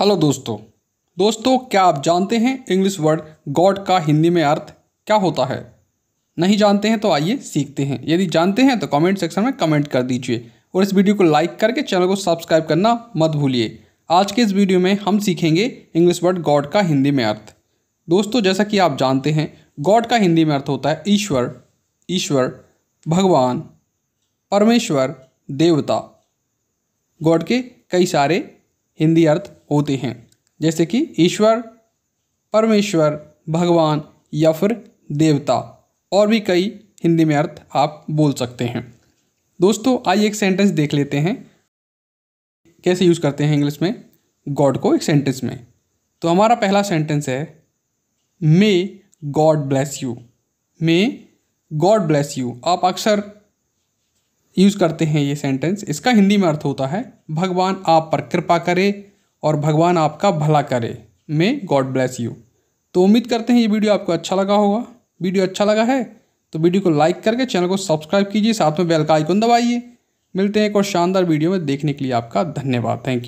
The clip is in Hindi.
हेलो दोस्तों दोस्तों क्या आप जानते हैं इंग्लिश वर्ड गॉड का हिंदी में अर्थ क्या होता है नहीं जानते हैं तो आइए सीखते हैं यदि जानते हैं तो कमेंट सेक्शन में कमेंट कर दीजिए और इस वीडियो को लाइक करके चैनल को सब्सक्राइब करना मत भूलिए आज के इस वीडियो में हम सीखेंगे इंग्लिश वर्ड गॉड का हिंदी में अर्थ दोस्तों जैसा कि आप जानते हैं गॉड का हिंदी में अर्थ होता है ईश्वर ईश्वर भगवान परमेश्वर देवता गॉड के कई सारे हिंदी अर्थ होते हैं जैसे कि ईश्वर परमेश्वर भगवान या फिर देवता और भी कई हिंदी में अर्थ आप बोल सकते हैं दोस्तों आइए एक सेंटेंस देख लेते हैं कैसे यूज़ करते हैं इंग्लिश में गॉड को एक सेंटेंस में तो हमारा पहला सेंटेंस है may God bless you may God bless you आप अक्सर यूज़ करते हैं ये सेंटेंस इसका हिंदी में अर्थ होता है भगवान आप पर कृपा करे और भगवान आपका भला करे मे गॉड ब्लेस यू तो उम्मीद करते हैं ये वीडियो आपको अच्छा लगा होगा वीडियो अच्छा लगा है तो वीडियो को लाइक करके चैनल को सब्सक्राइब कीजिए साथ में बेल का आइकन दबाइए मिलते हैं एक और शानदार वीडियो में देखने के लिए आपका धन्यवाद थैंक यू